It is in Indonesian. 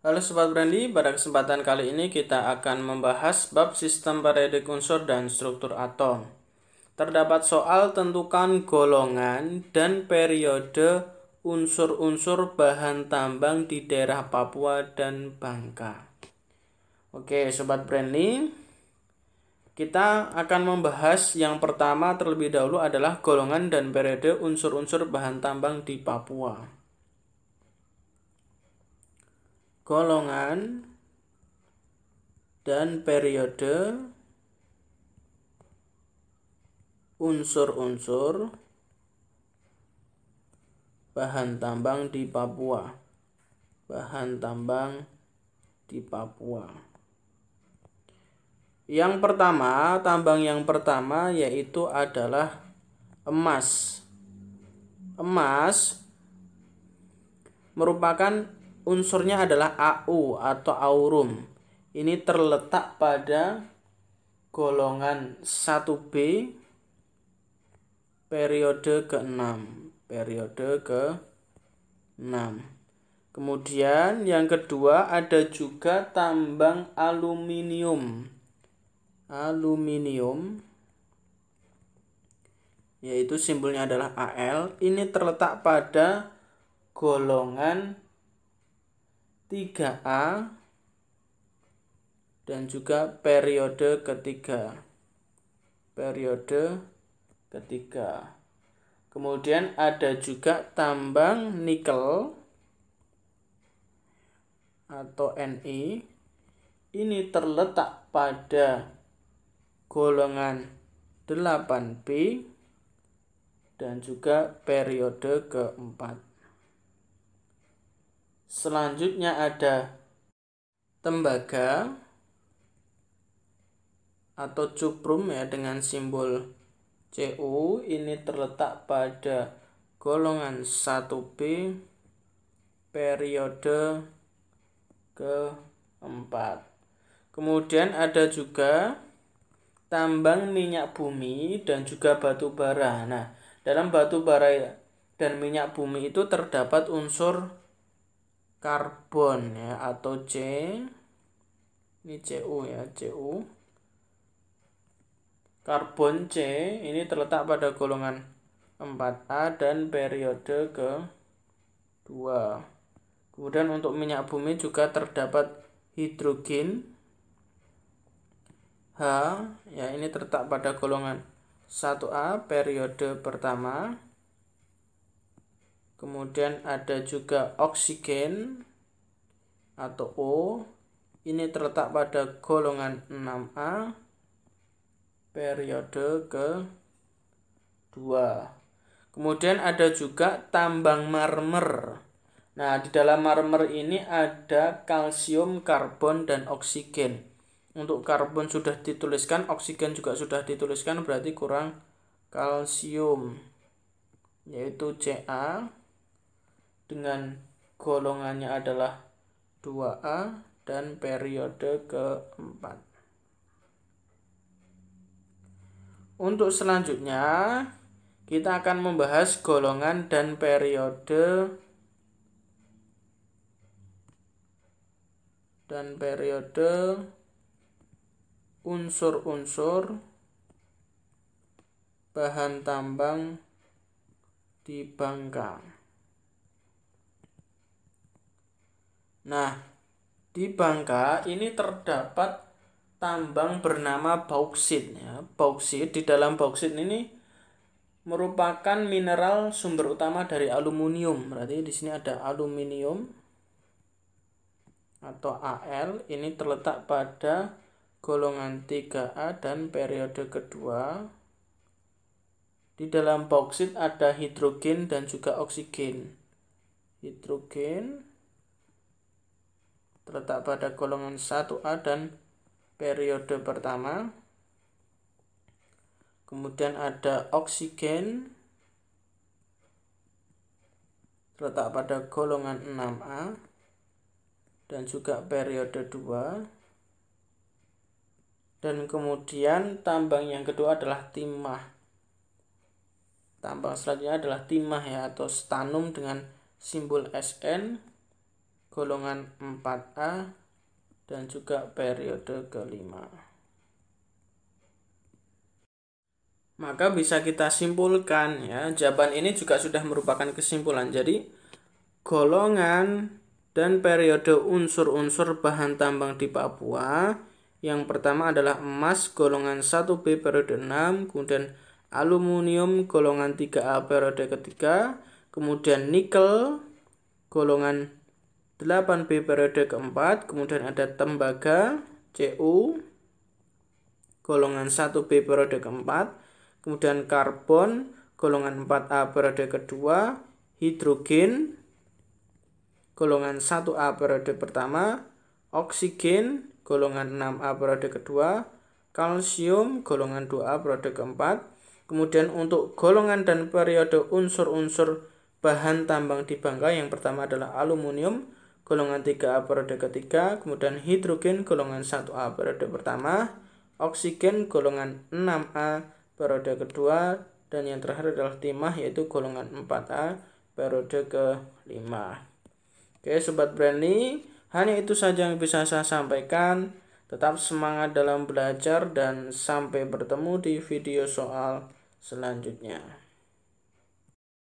Halo Sobat Brandi, pada kesempatan kali ini kita akan membahas bab sistem periode unsur dan struktur atom. Terdapat soal tentukan golongan dan periode unsur-unsur bahan tambang di daerah Papua dan Bangka. Oke Sobat Brandi, kita akan membahas yang pertama terlebih dahulu adalah golongan dan periode unsur-unsur bahan tambang di Papua. golongan, dan periode unsur-unsur bahan tambang di Papua. Bahan tambang di Papua. Yang pertama, tambang yang pertama yaitu adalah emas. Emas merupakan unsurnya adalah AU atau aurum. Ini terletak pada golongan 1B periode ke-6, periode ke-6. Kemudian yang kedua ada juga tambang aluminium. Aluminium yaitu simbolnya adalah Al. Ini terletak pada golongan 3A dan juga periode ketiga. Periode ketiga. Kemudian ada juga tambang nikel atau Ni. Ini terletak pada golongan 8B dan juga periode keempat. Selanjutnya ada tembaga atau cuprum ya dengan simbol Cu ini terletak pada golongan 1B periode keempat. Kemudian ada juga tambang minyak bumi dan juga batu bara. Nah, dalam batu bara dan minyak bumi itu terdapat unsur karbon ya atau C ini CU ya CU karbon C ini terletak pada golongan 4A dan periode ke 2 kemudian untuk minyak bumi juga terdapat hidrogen H ya ini terletak pada golongan 1A periode pertama Kemudian ada juga oksigen atau O. Ini terletak pada golongan 6A periode ke 2. Kemudian ada juga tambang marmer. Nah, di dalam marmer ini ada kalsium, karbon, dan oksigen. Untuk karbon sudah dituliskan, oksigen juga sudah dituliskan, berarti kurang kalsium, yaitu Ca dengan golongannya adalah 2A dan periode keempat. Untuk selanjutnya, kita akan membahas golongan dan periode dan periode unsur-unsur bahan tambang di Bangka. Nah, di Bangka ini terdapat tambang bernama bauksit ya. Bauksit di dalam bauksit ini merupakan mineral sumber utama dari aluminium. Berarti di sini ada aluminium atau Al ini terletak pada golongan 3A dan periode kedua. Di dalam bauksit ada hidrogen dan juga oksigen. Hidrogen terletak pada golongan 1A dan periode pertama. Kemudian ada oksigen terletak pada golongan 6A dan juga periode 2. Dan kemudian tambang yang kedua adalah timah. Tambang selanjutnya adalah timah ya atau stanum dengan simbol SN golongan 4A dan juga periode kelima. Maka bisa kita simpulkan ya, jawaban ini juga sudah merupakan kesimpulan. Jadi golongan dan periode unsur-unsur bahan tambang di Papua yang pertama adalah emas golongan 1B periode 6, kemudian aluminium golongan 3A periode ketiga, kemudian nikel golongan 8B periode keempat, kemudian ada tembaga CU golongan 1B periode keempat, kemudian karbon golongan 4A periode kedua, hidrogen golongan 1A periode pertama, oksigen golongan 6A periode kedua, kalsium golongan 2A periode keempat. Kemudian untuk golongan dan periode unsur-unsur bahan tambang di Bangka yang pertama adalah aluminium, golongan 3A periode ketiga, kemudian hidrogen golongan 1A periode pertama, oksigen golongan 6A periode kedua, dan yang terakhir adalah timah yaitu golongan 4A periode kelima. Oke sobat Brandly, hanya itu saja yang bisa saya sampaikan. Tetap semangat dalam belajar dan sampai bertemu di video soal selanjutnya.